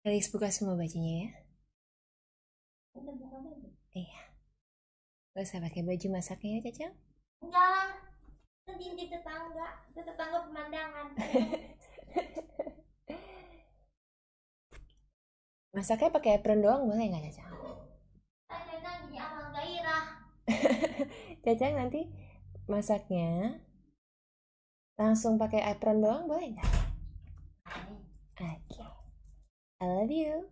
Felix buka semua bajunya ya. Gitu. Iya. Gak usah pakai baju masaknya ya, Caca? Enggak lah. Nanti di tetangga, Itu tetangga pemandangan. masaknya pakai apron doang boleh nggak, Caca? Caca nanti masaknya langsung pakai apron doang boleh nggak? I love you.